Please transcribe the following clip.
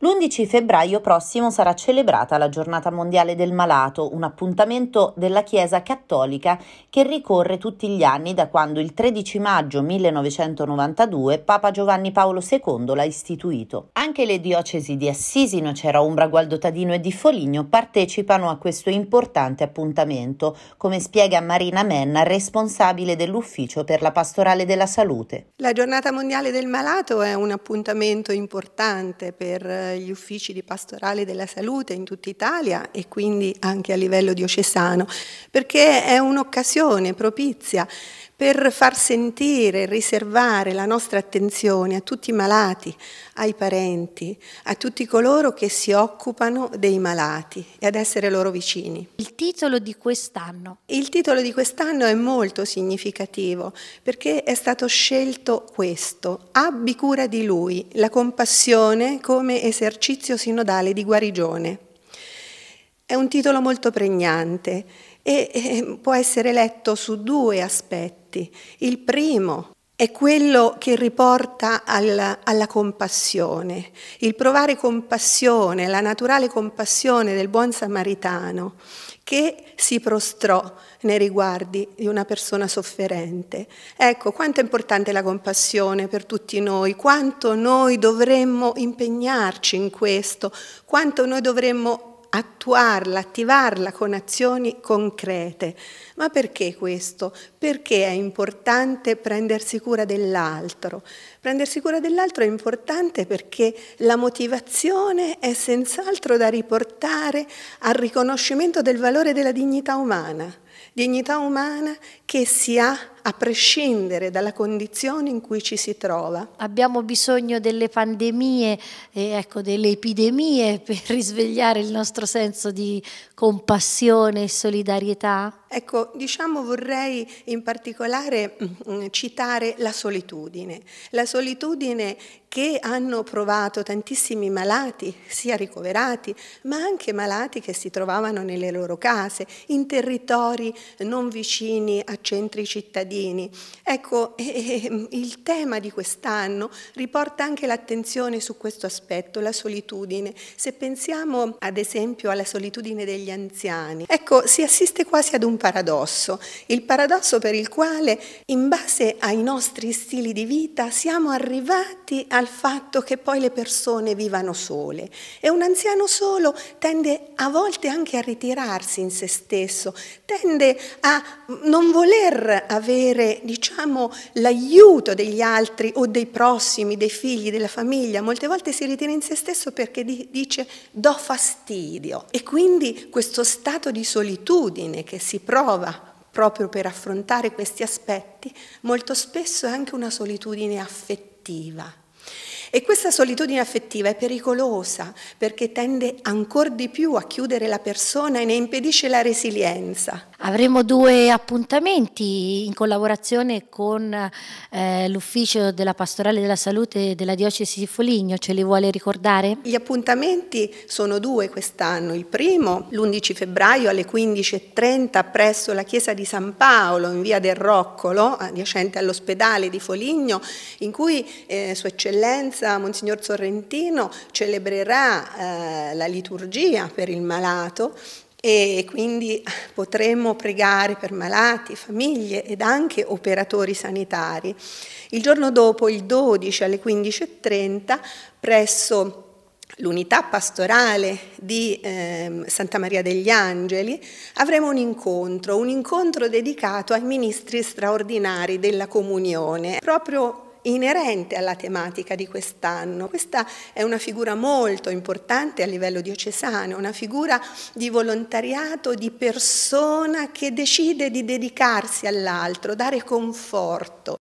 L'11 febbraio prossimo sarà celebrata la Giornata Mondiale del Malato, un appuntamento della Chiesa Cattolica che ricorre tutti gli anni da quando il 13 maggio 1992 Papa Giovanni Paolo II l'ha istituito. Anche le diocesi di Assisi, Nocera Umbra, Gualdotadino e di Foligno partecipano a questo importante appuntamento, come spiega Marina Menna, responsabile dell'Ufficio per la Pastorale della Salute. La Giornata Mondiale del Malato è un appuntamento importante per eh, gli uffici di pastorale della salute in tutta Italia e quindi anche a livello diocesano, perché è un'occasione propizia per far sentire, riservare la nostra attenzione a tutti i malati, ai parenti, a tutti coloro che si occupano dei malati e ad essere loro vicini. Il titolo di quest'anno? Il titolo di quest'anno è molto significativo perché è stato scelto questo, abbi cura di lui, la compassione come esercizio sinodale di guarigione. È un titolo molto pregnante e, può essere letto su due aspetti. Il primo è quello che riporta alla, alla, compassione, il provare compassione, la naturale compassione del buon samaritano che si prostrò nei riguardi di una persona sofferente. Ecco, quanto è importante la compassione per tutti noi, quanto noi dovremmo impegnarci in questo, quanto noi dovremmo attuarla, attivarla con azioni concrete. Ma perché questo? Perché è importante prendersi cura dell'altro? Prendersi cura dell'altro è importante perché la motivazione è senz'altro da riportare al riconoscimento del valore della dignità umana, dignità umana che si ha a prescindere dalla condizione in cui ci si trova. Abbiamo bisogno delle pandemie, eh, ecco, delle epidemie per risvegliare il nostro senso di compassione e solidarietà? Ecco, diciamo vorrei in particolare mm, citare la solitudine, la solitudine che hanno provato tantissimi malati, sia ricoverati, ma anche malati che si trovavano nelle loro case, in territori non vicini a centri cittadini cittadini. Ecco, il tema di quest'anno riporta anche l'attenzione su questo aspetto, la solitudine. Se pensiamo ad esempio alla solitudine degli anziani, ecco, si assiste quasi ad un paradosso, il paradosso per il quale in base ai nostri stili di vita siamo arrivati al fatto che poi le persone vivano sole e un anziano solo tende a volte anche a ritirarsi in se stesso, tende a non voler avere avere, diciamo, l'aiuto degli altri o dei prossimi, dei figli, della famiglia. Molte volte si ritiene in se stesso perché dice do fastidio e quindi questo stato di solitudine che si prova proprio per affrontare questi aspetti, molto spesso è anche una solitudine affettiva. E questa solitudine affettiva è pericolosa perché tende ancora di più a chiudere la persona e ne impedisce la resilienza. Avremo due appuntamenti in collaborazione con eh, l'Ufficio della Pastorale della Salute della Diocesi di Foligno, ce li vuole ricordare? Gli appuntamenti sono due quest'anno, il primo l'11 febbraio alle 15.30 presso la Chiesa di San Paolo in via del Roccolo, adiacente all'ospedale di Foligno, in cui eh, Sua Eccellenza Monsignor Sorrentino celebrerà eh, la liturgia per il malato e quindi potremmo pregare per malati, famiglie ed anche operatori sanitari. Il giorno dopo, il 12 alle 15.30, presso l'unità pastorale di eh, Santa Maria degli Angeli, avremo un incontro, un incontro dedicato ai ministri straordinari della comunione, proprio inerente alla tematica di quest'anno. Questa è una figura molto importante a livello diocesano, una figura di volontariato, di persona che decide di dedicarsi all'altro, dare conforto.